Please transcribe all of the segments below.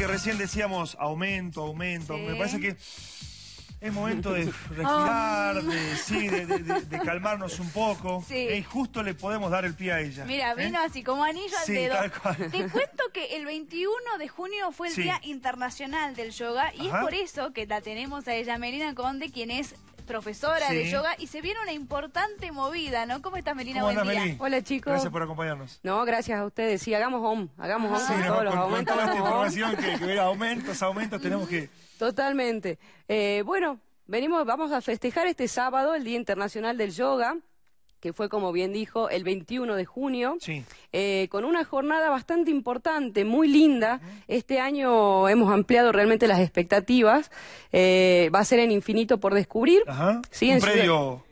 que recién decíamos aumento, aumento. Me parece que es momento de respirar, de, calmarnos un poco. Y e justo le podemos dar el pie a ella. Mira, ¿eh? vino así como anillo al dedo. Te cuento que el 21 de junio fue el Día Internacional del Yoga y es por eso que la tenemos a ella, Melina Conde, quien es profesora de yoga, y se viene una importante movida, ¿no? ¿Cómo estás, Melina? ¿Cómo Buen día. Hola, chicos. Gracias por acompañarnos. No, gracias a ustedes. Sí, hagamos home, hagamos home sí, con todos los aumentos. toda esta información que, que aumentos, aumentos, tenemos que... Totalmente. Eh, bueno, venimos, vamos a festejar este sábado el Día Internacional del Yoga que fue, como bien dijo, el 21 de junio, eh, con una jornada bastante importante, muy linda. Este año hemos ampliado realmente las expectativas. Eh, va a ser en Infinito por Descubrir. Ajá. ¿sí?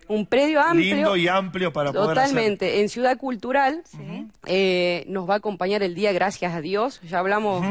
un predio amplio. Lindo y amplio para poder Totalmente. En Ciudad Cultural eh, nos va a acompañar el día, gracias a Dios. Ya hablamos.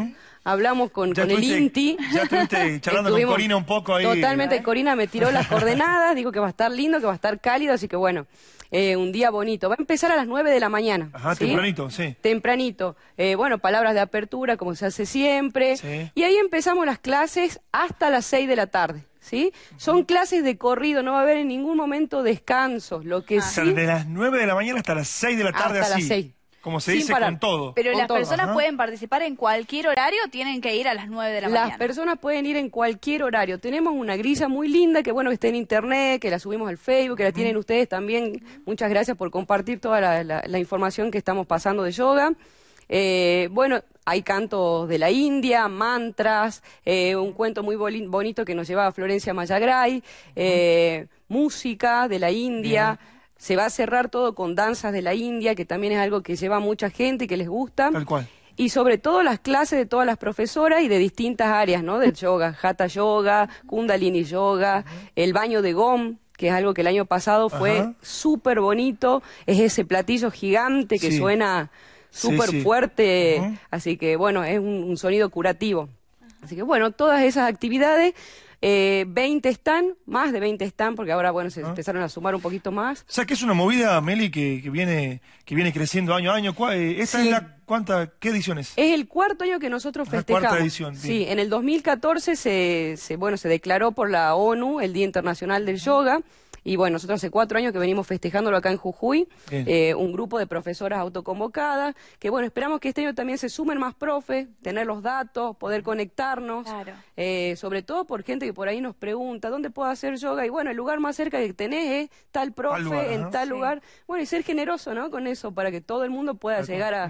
Hablamos con, el INTI. Ya estuviste charlando con Corina un poco ahí. Totalmente, Corina me tiró las coordenadas, dijo que va a estar lindo, que va a estar cálido, así que bueno, eh, un día bonito. Va a empezar a las 9 de la mañana. Ajá, tempranito, sí. Tempranito. Eh, bueno, palabras de apertura, como se hace siempre. Y ahí empezamos las clases hasta las 6 de la tarde. ¿sí? Son clases de corrido, no va a haber en ningún momento descansos, lo que sí... de las 9 de la mañana hasta las 6 de la tarde hasta así. Las Como se dice, con todo. Pero las personas pueden participar en cualquier horario, tienen que ir a las 9 de la mañana. Las personas pueden ir en cualquier horario. Tenemos una grilla muy linda que, bueno, está en internet, que la subimos al Facebook, que la tienen ustedes también. Muchas gracias por compartir toda la información que estamos pasando de yoga. Eh, bueno, hay cantos de la India, mantras, eh, un cuento muy bonito que nos a Florencia Mayagray, eh, música de la India. Se va a cerrar todo con danzas de la India, que también es algo que lleva mucha gente y que les gusta. y sobre todo las clases de todas las profesoras y de distintas áreas, ¿no? Del yoga, hatha yoga, kundalini yoga, el baño de gom que es algo que el año pasado fue súper bonito, es ese platillo gigante que suena súper fuerte, así que bueno, es un, sonido curativo. Así que bueno, todas esas actividades, eh, 20 están, más de 20 están, porque ahora bueno, se empezaron a sumar un poquito más. O sea que es una movida, Meli, que, viene, que viene creciendo año a año. Eh, ¿Esta es la cuánta, qué edición es? Es el cuarto año que nosotros festejamos. edición. Sí, en el 2014 se, bueno, se declaró por la ONU el Día Internacional del Yoga. Y bueno, nosotros hace cuatro años que venimos festejándolo acá en Jujuy, eh, un grupo de profesoras autoconvocadas, que bueno, esperamos que este año también se sumen más profes, tener los datos, poder conectarnos, eh, sobre todo por gente que por ahí nos pregunta, ¿dónde puedo hacer yoga? Y bueno, el lugar más cerca que tenés es tal profe, en tal lugar. Bueno, y ser generoso, ¿no? Con eso, para que todo el mundo pueda llegar a,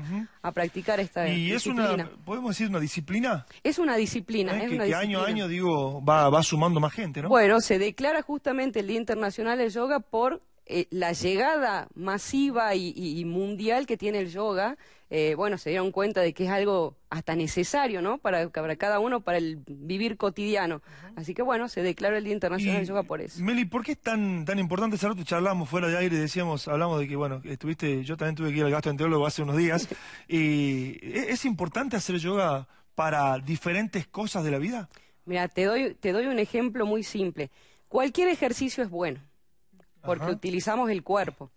practicar esta y es una, podemos decir, una disciplina. Es una disciplina, ¿Eh? es que, que año a año, digo, va, va sumando más gente, ¿no? Bueno, se declara justamente el Día Internacional de Yoga por eh, la llegada masiva y, mundial que tiene el yoga, eh, bueno, se dieron cuenta de que es algo hasta necesario, ¿no? Para, cada uno, para el vivir cotidiano. Así que bueno, se declaró el Día Internacional del Yoga por eso. Meli, ¿por qué es tan, tan importante? Hace charlamos fuera de aire, decíamos, hablamos de que, bueno, estuviste, yo también tuve que ir al gasto gastroenterólogo hace unos días. y, ¿e, ¿Es importante hacer yoga para diferentes cosas de la vida? Mira, te doy, te doy un ejemplo muy simple. Cualquier ejercicio es bueno porque utilizamos el cuerpo.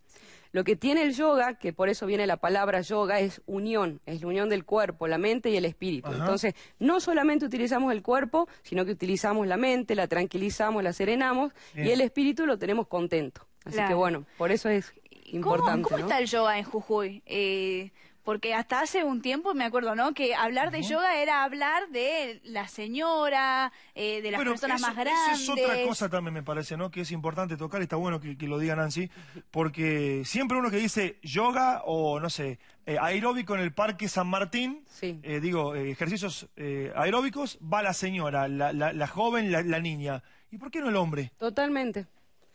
Lo que tiene el yoga, que por eso viene la palabra yoga, es unión, es la unión del cuerpo, la mente y el espíritu. Entonces, no solamente utilizamos el cuerpo, sino que utilizamos la mente, la tranquilizamos, la serenamos y el espíritu lo tenemos contento. Así que bueno, por eso es importante. ¿Cómo, cómo está el yoga en Jujuy? Eh, porque hasta hace un tiempo me acuerdo, ¿no? Que hablar de yoga era hablar de la señora, eh, de las personas más grandes. eso es otra cosa también me parece, ¿no? Que es importante tocar, está bueno que, lo diga Nancy, porque siempre uno que dice yoga o no sé, eh, aeróbico en el Parque San Martín, eh, digo, ejercicios aeróbicos, va la señora, la, joven, la niña. ¿Y por qué no el hombre? Totalmente.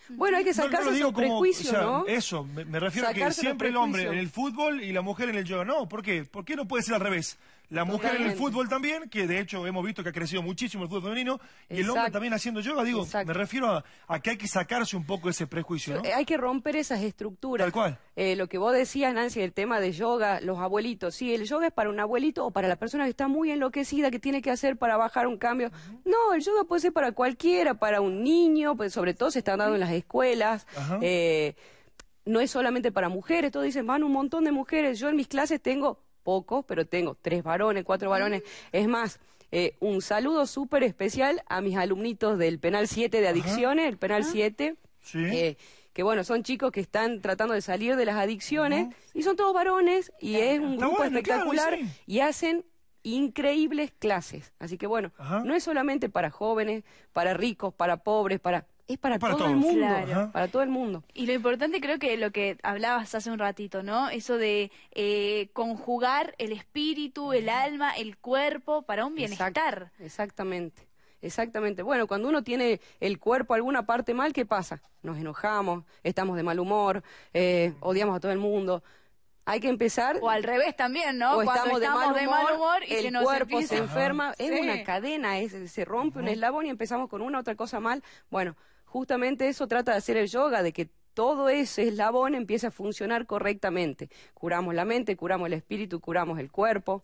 Bueno, hay que sacarse no ¿no? Eso, me, refiero a que siempre el hombre en el fútbol y la mujer en el yoga. No, ¿por qué? ¿Por qué no puede ser al revés? La mujer en el fútbol también, que de hecho hemos visto que ha crecido muchísimo el fútbol femenino, y el hombre también haciendo yoga, digo, me refiero a, que hay que sacarse un poco ese prejuicio, ¿no? Eh, hay que romper esas estructuras. Tal cual. Eh, lo que vos decías, Nancy, el tema de yoga, los abuelitos, sí, el yoga es para un abuelito o para la persona que está muy enloquecida, que tiene que hacer para bajar un cambio. No, el yoga puede ser para cualquiera, para un niño, pues sobre todo se está dando en las escuelas. Eh, no es solamente para mujeres, todos dicen, van un montón de mujeres. Yo en mis clases tengo pocos, pero tengo tres varones, cuatro varones. Mm. Es más, eh, un saludo súper especial a mis alumnitos del penal 7 de adicciones, el penal 7. Ah. Eh, que bueno, son chicos que están tratando de salir de las adicciones y son todos varones y es un grupo espectacular y hacen increíbles clases. Así que bueno, no es solamente para jóvenes, para ricos, para pobres, para es para, todo el mundo. Para todo el mundo. Y lo importante creo que lo que hablabas hace un ratito, ¿no? Eso de eh, conjugar el espíritu, el alma, el cuerpo para un bienestar. exactamente. Exactamente. Bueno, cuando uno tiene el cuerpo alguna parte mal, ¿qué pasa? Nos enojamos, estamos de mal humor, eh, odiamos a todo el mundo. Hay que empezar. O al revés también, ¿no? Cuando estamos, de, mal humor, y el cuerpo se enferma. Es una cadena, se rompe un eslabón y empezamos con una otra cosa mal. Bueno, justamente eso trata de hacer el yoga, de que todo ese eslabón empiece a funcionar correctamente. Curamos la mente, curamos el espíritu, curamos el cuerpo.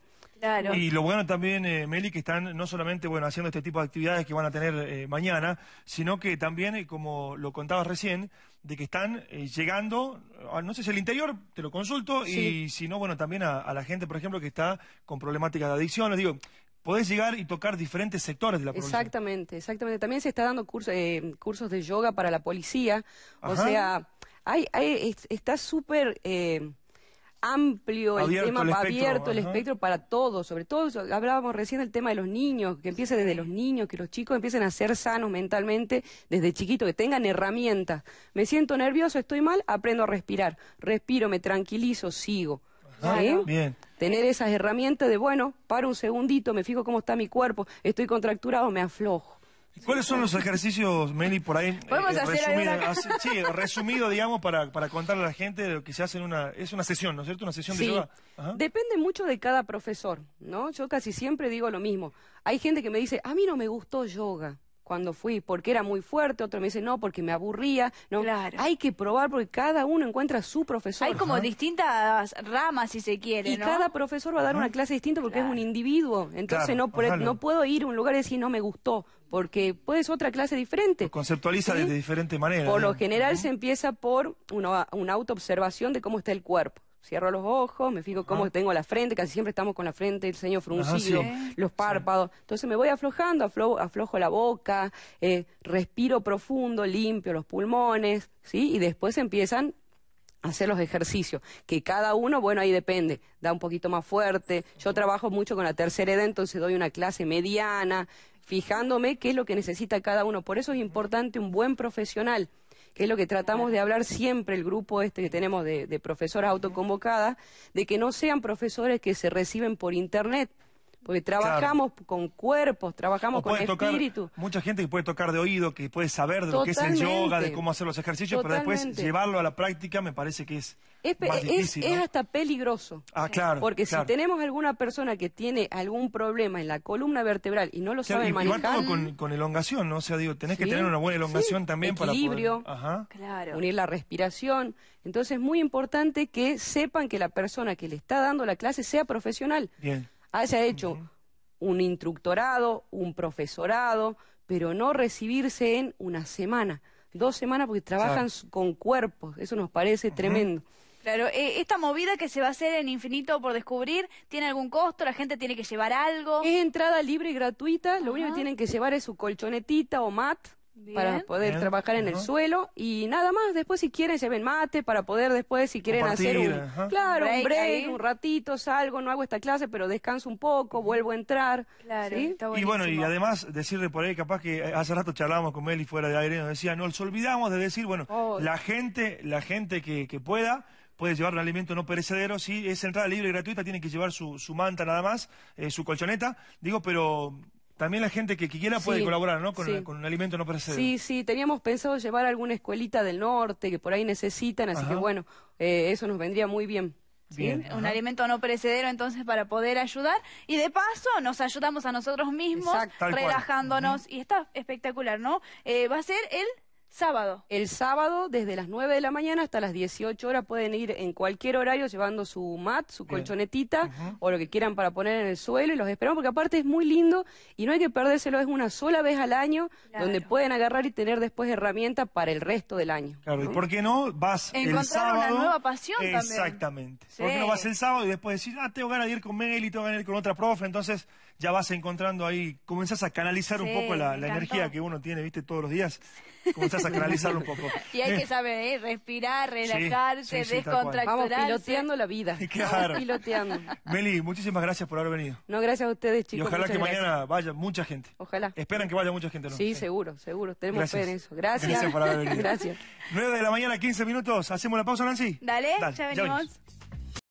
Y lo bueno también, eh, Meli, que están no solamente bueno haciendo este tipo de actividades que van a tener eh, mañana, sino que también, eh, como lo contabas recién, de que están llegando, ah, no sé si al interior, te lo consulto, y si no, bueno, también a, la gente, por ejemplo, que está con problemáticas de adicción. Les digo, podés llegar y tocar diferentes sectores de la policía. Exactamente, exactamente. También se está dando eh, cursos de yoga para la policía. O sea, hay, está súper eh, amplio el tema, abierto el espectro para todos. Sobre todo, hablábamos recién del tema de los niños, que empiece desde los niños, que los chicos empiecen a ser sanos mentalmente desde chiquito, que tengan herramientas. Me siento nervioso, estoy mal, aprendo a respirar. Respiro, me tranquilizo, sigo. Bien. Tener esas herramientas de, bueno, para un segundito, me fijo cómo está mi cuerpo, estoy contracturado, me aflojo. ¿Cuáles son los ejercicios, Meli, por ahí? Eh, Podemos sí, resumido, digamos, para, contarle a la gente lo que se hace en una... Es una sesión, ¿no es cierto? Una sesión de yoga. Depende mucho de cada profesor, ¿no? Yo casi siempre digo lo mismo. Hay gente que me dice, a mí no me gustó yoga cuando fui, porque era muy fuerte, otro me dice no, porque me aburría. No, hay que probar porque cada uno encuentra su profesor. Hay como distintas ramas, si se quiere. Y cada profesor va a dar una clase distinta porque es un individuo. Entonces no, no puedo ir a un lugar y decir no me gustó, porque puedes otra clase diferente. conceptualiza de diferente manera. Por lo general se empieza por una autoobservación de cómo está el cuerpo cierro los ojos, me fijo cómo tengo la frente, casi siempre estamos con la frente, el ceño ah, fruncido, los párpados. Entonces me voy aflojando, aflojo la boca, eh, respiro profundo, limpio los pulmones, ¿sí? Y después empiezan a hacer los ejercicios, que cada uno, bueno, ahí depende, da un poquito más fuerte. Yo trabajo mucho con la tercera edad, entonces doy una clase mediana, fijándome qué es lo que necesita cada uno. Por eso es importante un buen profesional que es lo que tratamos de hablar siempre el grupo este que tenemos de, de profesoras autoconvocadas, de que no sean profesores que se reciben por Internet, porque trabajamos con cuerpos, trabajamos con espíritu. mucha gente que puede tocar de oído, que puede saber de lo que es el yoga, de cómo hacer los ejercicios, pero después llevarlo a la práctica me parece que es, es difícil. Es, hasta peligroso. Ah, claro. Porque si tenemos alguna persona que tiene algún problema en la columna vertebral y no lo sabe y, manejar. Igual todo con, elongación, ¿no? O sea, digo, tenés que tener una buena elongación también para el Equilibrio, Unir la respiración. Entonces es muy importante que sepan que la persona que le está dando la clase sea profesional. Bien haya ah, ha hecho un instructorado, un profesorado, pero no recibirse en una semana, dos semanas, porque trabajan con cuerpos. Eso nos parece tremendo. Claro, e, esta movida que se va a hacer en Infinito por descubrir, ¿tiene algún costo? ¿La gente tiene que llevar algo? Es entrada libre y gratuita, lo único que tienen que llevar es su colchonetita o mat, para poder trabajar en el suelo y nada más. Después, si quieren, se ven mate para poder después, si quieren hacer un, claro, break, un ratito, salgo, no hago esta clase, pero descanso un poco, vuelvo a entrar. y bueno, y además decirle por ahí, capaz que hace rato charlábamos con Meli fuera de aire, nos decía, nos olvidamos de decir, bueno, oh. la gente, la gente que, pueda, puede llevar un alimento no perecedero, sí, es entrada libre y gratuita, tiene que llevar su, su manta nada más, eh, su colchoneta, digo, pero también la gente que quiera puede colaborar, ¿no? Con, un alimento no perecedero. Sí, sí, teníamos pensado llevar alguna escuelita del norte que por ahí necesitan, así que bueno, eh, eso nos vendría muy bien. un alimento no perecedero entonces para poder ayudar y de paso nos ayudamos a nosotros mismos relajándonos y está espectacular, ¿no? Eh, va a ser el Sábado. El sábado, desde las 9 de la mañana hasta las 18 horas, pueden ir en cualquier horario llevando su mat, su colchonetita o lo que quieran para poner en el suelo y los esperamos porque aparte es muy lindo y no hay que perdérselo, es una sola vez al año donde pueden agarrar y tener después herramientas para el resto del año. Claro, y por qué no vas el sábado. una nueva pasión exactamente. también. Exactamente. ¿Por no vas el sábado y después decís, ah, tengo ganas de ir con y tengo ganas de ir con otra profe? Entonces ya vas encontrando ahí, comenzás a canalizar un poco la, la energía que uno tiene, viste, todos los días comienza a sacralizarlo un poco. Y hay que eh. saber, ¿eh? respirar, relajarse, descontracturar Vamos piloteando la vida. Claro. piloteando. Meli, muchísimas gracias por haber venido. No, gracias a ustedes, chicos. Y ojalá que mañana vaya mucha gente. Ojalá. Esperan que vaya mucha gente, ¿no? Sí, seguro, seguro. Tenemos fe en eso. Gracias. Gracias por haber venido. gracias. 9 de la mañana, 15 minutos. ¿Hacemos la pausa, Nancy? Dale, ya Ya venimos.